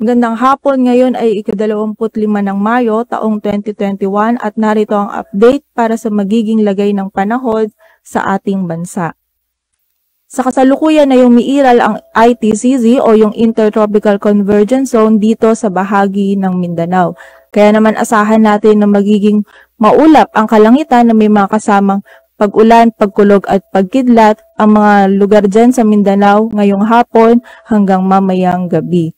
Magandang hapon, ngayon ay ika-25 ng Mayo taong 2021 at narito ang update para sa magiging lagay ng panahon sa ating bansa. Sa kasalukuyan ay umiiral ang ITCZ o yung Intertropical Convergence Zone dito sa bahagi ng Mindanao. Kaya naman asahan natin na magiging maulap ang kalangitan na may mga kasamang pag-ulan, pagkulog at pagkidlat ang mga lugar dyan sa Mindanao ngayong hapon hanggang mamayang gabi.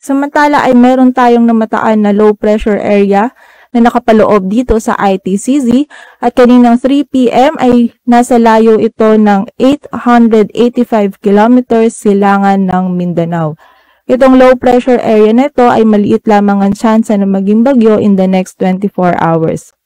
Samantala ay meron tayong namataan na low pressure area na nakapaloob dito sa ITCZ at kaninang 3pm ay nasa layo ito ng 885 km silangan ng Mindanao. Itong low pressure area na ito ay maliit lamang ang tsansa na maging bagyo in the next 24 hours.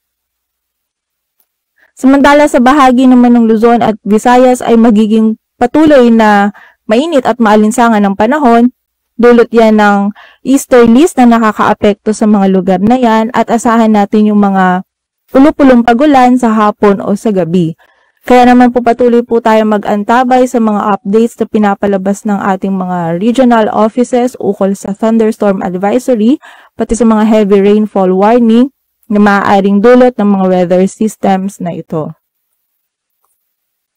Samantala sa bahagi naman ng Luzon at Visayas ay magiging patuloy na mainit at maalinsangan ng panahon Dulot yan ng easterlies na nakakaapekto sa mga lugar na yan at asahan natin yung mga pulupulong pagulan sa hapon o sa gabi. Kaya naman po patuloy po tayo mag-antabay sa mga updates na pinapalabas ng ating mga regional offices ukol sa thunderstorm advisory, pati sa mga heavy rainfall warning na maaaring dulot ng mga weather systems na ito.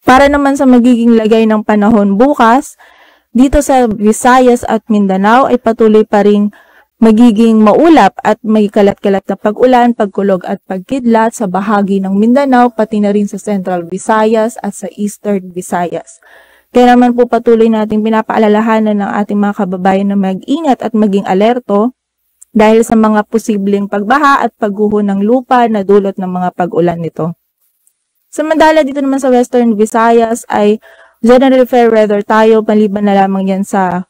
Para naman sa magiging lagay ng panahon bukas, dito sa Visayas at Mindanao ay patuloy pa ring magiging maulap at may kalat-kalat na pag-ulan, pagkulog at pagkidlat sa bahagi ng Mindanao pati na rin sa Central Visayas at sa Eastern Visayas. Kaya naman po patuloy nating pinapaalalahanan ng ating mga kababayan na mag-ingat at maging alerto dahil sa mga posibleng pagbaha at pagguho ng lupa na dulot ng mga pag-ulan nito. Samantala dito naman sa Western Visayas ay General fair weather tayo, maliban na lamang yan sa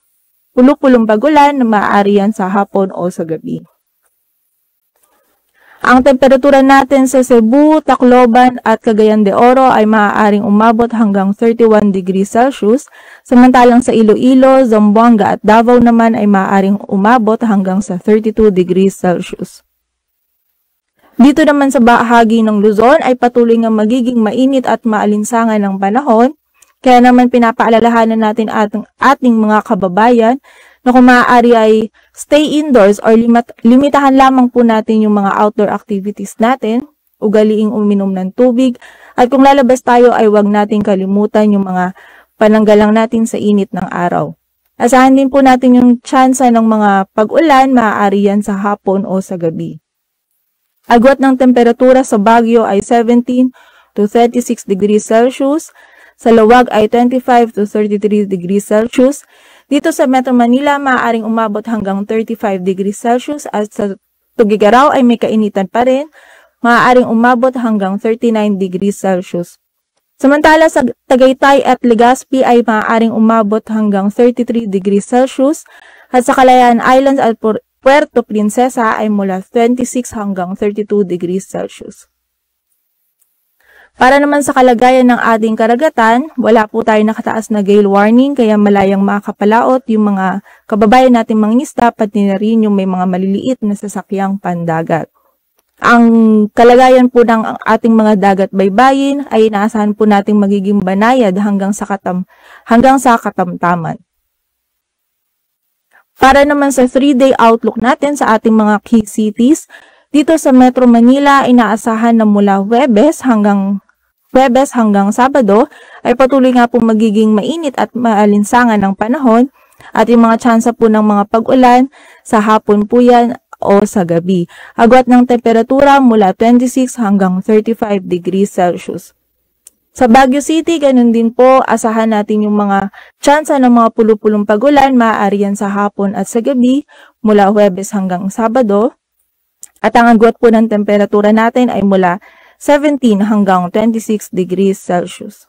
pulong-pulong na maaari yan sa hapon o sa gabi. Ang temperatura natin sa Cebu, Tacloban at Cagayan de Oro ay maaaring umabot hanggang 31 degrees Celsius, samantalang sa Iloilo, Zamboanga at Davao naman ay maaaring umabot hanggang sa 32 degrees Celsius. Dito naman sa bahagi ng Luzon ay patuloy nga magiging mainit at maalinsangan ng panahon kaya naman pinapaalalahanan natin ating, ating mga kababayan na kung maaari ay stay indoors or limat, limitahan lamang po natin yung mga outdoor activities natin. Ugaliing uminom ng tubig. At kung lalabas tayo ay wag nating kalimutan yung mga pananggalang natin sa init ng araw. Asahan din po natin yung tsansa ng mga pag-ulan, maaari yan sa hapon o sa gabi. Agwat ng temperatura sa Baguio ay 17 to 36 degrees Celsius sa Luwag ay 25 to 33 degrees Celsius. Dito sa Metro Manila, maaaring umabot hanggang 35 degrees Celsius at sa Tugigaraw ay may kainitan pa rin. Maaaring umabot hanggang 39 degrees Celsius. Samantala sa Tagaytay at Legazpi ay maaaring umabot hanggang 33 degrees Celsius at sa Calayan Islands at Puerto Princesa ay mula 26 hanggang 32 degrees Celsius. Para naman sa kalagayan ng ating karagatan, wala po tayo nakataas na gale warning kaya malayang makakapalaot yung mga kababayan nating mangingisda pati na rin yung may mga maliliit na sasakyang pandagat. Ang kalagayan po ng ating mga dagat baybayin ay inaasahan po nating magiging banayad hanggang sa, katam, hanggang sa katamtaman. Para naman sa 3-day outlook natin sa ating mga key cities, dito sa Metro Manila, inaasahan na mula Webes hanggang Webes hanggang Sabado ay patuloy nga pong magiging mainit at maalinsangan ng panahon at yung mga tsansa po ng mga pag-ulan sa hapon po yan o sa gabi. Agwat ng temperatura mula 26 hanggang 35 degrees Celsius. Sa Baguio City, ganun din po, asahan natin yung mga tsansa ng mga pulupulong pagulan, maaari yan sa hapon at sa gabi mula Huwebes hanggang Sabado. At ang agwat po ng temperatura natin ay mula 17 hanggang 26 degrees Celsius.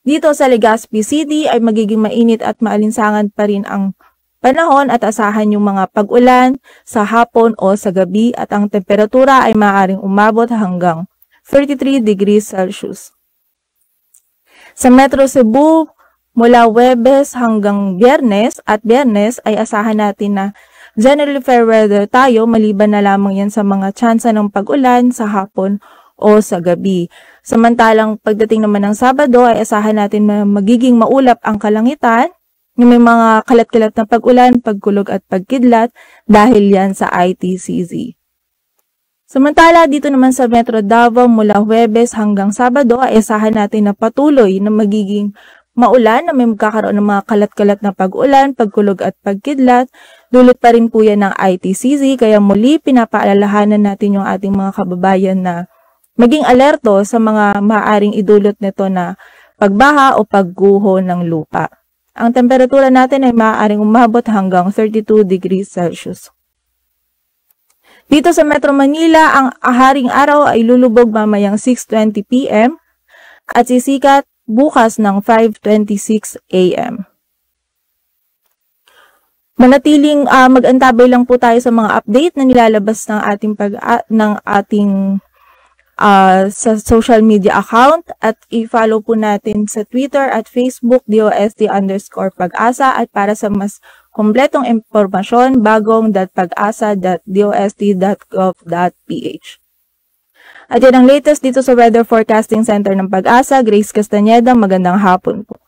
Dito sa Legazpi City ay magiging mainit at maalinsangan pa rin ang panahon at asahan yung mga pag-ulan sa hapon o sa gabi at ang temperatura ay maaaring umabot hanggang 33 degrees Celsius. Sa Metro Cebu, mula Webes hanggang Biyernes at Biyernes ay asahan natin na generally fair weather tayo maliban na lamang yan sa mga tsansa ng pag-ulan sa hapon o sa gabi. Samantalang pagdating naman ng Sabado ay asahan natin na magiging maulap ang kalangitan yung may mga kalat-kalat na pag-ulan, pagkulog at pagkidlat dahil yan sa ITCZ. Samantala, dito naman sa Metro Davao mula Huwebes hanggang Sabado, ay asahan natin na patuloy na magiging maulan na may magkakaroon ng mga kalat-kalat na pag-ulan, pagkulog at pagkidlat. Dulot pa rin po yan ng ITCZ, kaya muli pinapaalalahanan natin yung ating mga kababayan na maging alerto sa mga maaring idulot nito na pagbaha o pagguho ng lupa. Ang temperatura natin ay maaaring umabot hanggang 32 degrees Celsius. Dito sa Metro Manila, ang aharing araw ay lulubog mamayang 6.20 p.m. at sisikat bukas ng 5.26 a.m. Manatiling uh, mag-antabay lang po tayo sa mga update na nilalabas ng ating pag ng ating uh, sa social media account at i-follow po natin sa Twitter at Facebook DOSD underscore pag-asa at para sa mas kompletong impormasyon bagong.pagasa.dost.gov.ph. At yan ang latest dito sa Weather Forecasting Center ng Pag-asa, Grace Castaneda, magandang hapon po.